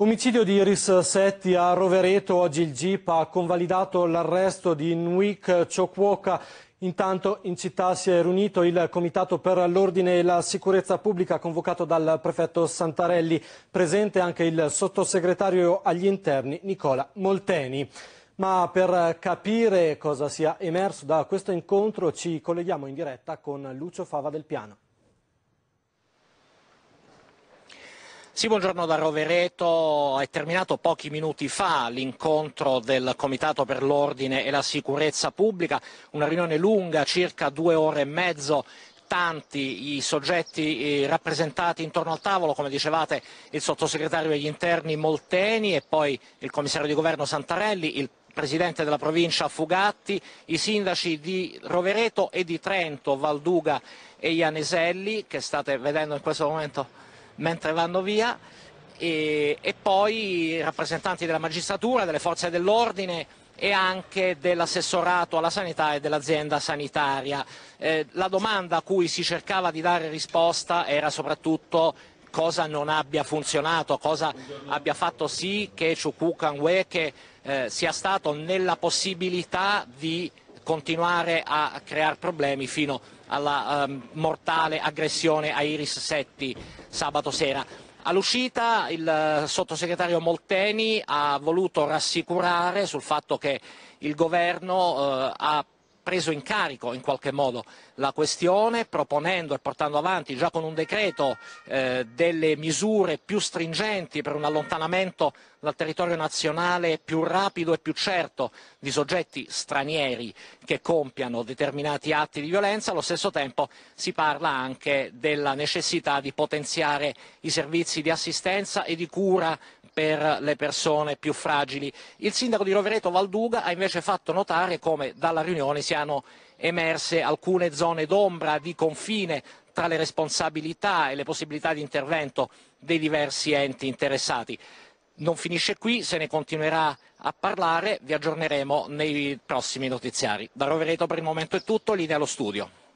Omicidio di Iris Setti a Rovereto, oggi il GIP ha convalidato l'arresto di Nwik Ciokwoka. Intanto in città si è riunito il Comitato per l'Ordine e la Sicurezza Pubblica convocato dal prefetto Santarelli, presente anche il sottosegretario agli interni Nicola Molteni. Ma per capire cosa sia emerso da questo incontro ci colleghiamo in diretta con Lucio Fava del Piano. Sì, buongiorno da Rovereto. È terminato pochi minuti fa l'incontro del Comitato per l'Ordine e la Sicurezza Pubblica, una riunione lunga, circa due ore e mezzo, tanti i soggetti rappresentati intorno al tavolo, come dicevate il sottosegretario degli interni Molteni e poi il commissario di governo Santarelli, il presidente della provincia Fugatti, i sindaci di Rovereto e di Trento, Valduga e Ianeselli, che state vedendo in questo momento mentre vanno via e, e poi rappresentanti della magistratura, delle forze dell'ordine e anche dell'assessorato alla sanità e dell'azienda sanitaria. Eh, la domanda a cui si cercava di dare risposta era soprattutto cosa non abbia funzionato, cosa abbia fatto sì che Chukwukanweke eh, sia stato nella possibilità di continuare a creare problemi fino alla um, mortale aggressione a Iris Setti sabato sera. All'uscita il eh, sottosegretario Molteni ha voluto rassicurare sul fatto che il governo eh, ha preso in carico in qualche modo la questione proponendo e portando avanti già con un decreto eh, delle misure più stringenti per un allontanamento dal territorio nazionale più rapido e più certo di soggetti stranieri che compiano determinati atti di violenza, allo stesso tempo si parla anche della necessità di potenziare i servizi di assistenza e di cura per le persone più fragili. Il sindaco di Rovereto Valduga ha invece fatto notare come dalla riunione siano emerse alcune zone d'ombra di confine tra le responsabilità e le possibilità di intervento dei diversi enti interessati. Non finisce qui, se ne continuerà a parlare, vi aggiorneremo nei prossimi notiziari. Da Rovereto per il momento è tutto, linea allo studio.